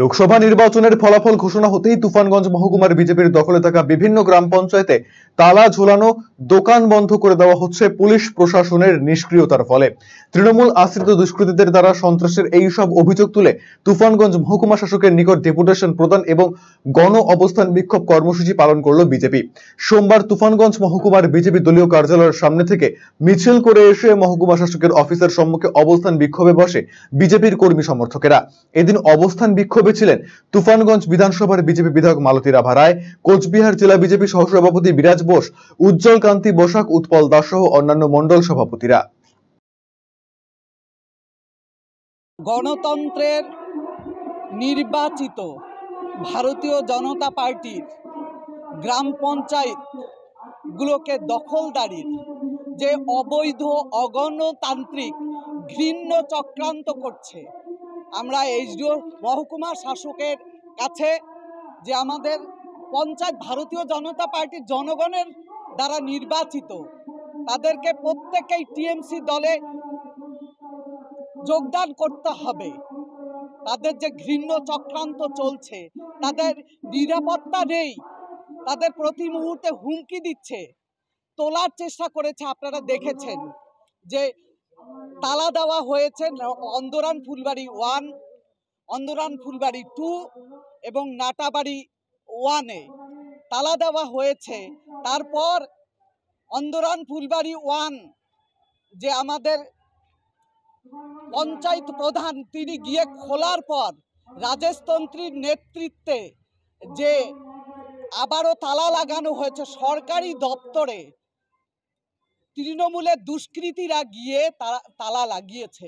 লোকসভা নির্বাচনের ফলাফল ঘোষণা হতেই তুফানগঞ্জ মহকুমার বিজেপির দখলে থাকা বিভিন্ন গ্রাম পঞ্চায়েতে তালা ঝোলানো দোকান বন্ধ করে দেওয়া হচ্ছে পুলিশ প্রশাসনের নিষ্ক্রিয়তার ফলে তৃণমূল আশ্রিত দুষ্কৃতীদের দ্বারা সন্ত্রাসের এই সব অভিযোগ তুলে তুফানগঞ্জ মহকুমা শাসকের নিকট ডেপুটেশন প্রদান এবং গণ অবস্থান বিক্ষোভ কর্মসূচি পালন করল বিজেপি সোমবার তুফানগঞ্জ মহকুমার বিজেপি দলীয় কার্যালয়ের সামনে থেকে মিছিল করে এসে মহকুমা শাসকের অফিসের সম্মুখে অবস্থান বিক্ষোভে বসে বিজেপির কর্মী সমর্থকেরা এদিন অবস্থান বিক্ষোভ বক্তব্যে ছিলেন তুফানগঞ্জ বিধানসভার বিজেপি বিধায়ক মালতী রাভা রায় কোচবিহার জেলা বিজেপি সহসভাপতি বিরাজ বোস উজ্জ্বল কান্তি বসাক উৎপল দাস সহ অন্যান্য মন্ডল সভাপতিরা গণতন্ত্রের নির্বাচিত ভারতীয় জনতা পার্টির গ্রাম পঞ্চায়েত গুলোকে দখলদারির যে অবৈধ অগণতান্ত্রিক ঘৃণ্য চক্রান্ত করছে আমরা এইচডিও মহকুমা শাসকের কাছে যে আমাদের পঞ্চায়েত ভারতীয় জনতা পার্টির জনগণের দ্বারা নির্বাচিত তাদেরকে প্রত্যেকেই টিএমসি দলে যোগদান করতে হবে তাদের যে ঘৃণ্য চক্রান্ত চলছে তাদের নিরাপত্তা নেই তাদের প্রতি মুহূর্তে হুমকি দিচ্ছে তোলার চেষ্টা করেছে আপনারা দেখেছেন যে তালা দেওয়া হয়েছে অন্দরান ফুলবাড়ি ওয়ান অন্দরান ফুলবাড়ি টু এবং নাটাবাড়ি ওয়ানে তালা দেওয়া হয়েছে তারপর অন্দরান ফুলবাড়ি ওয়ান যে আমাদের পঞ্চায়েত প্রধান তিনি গিয়ে খোলার পর রাজেশতন্ত্রীর নেতৃত্বে যে আবারও তালা লাগানো হয়েছে সরকারি দপ্তরে তৃণমূলের দুষ্কৃতীরা গিয়ে তালা লাগিয়েছে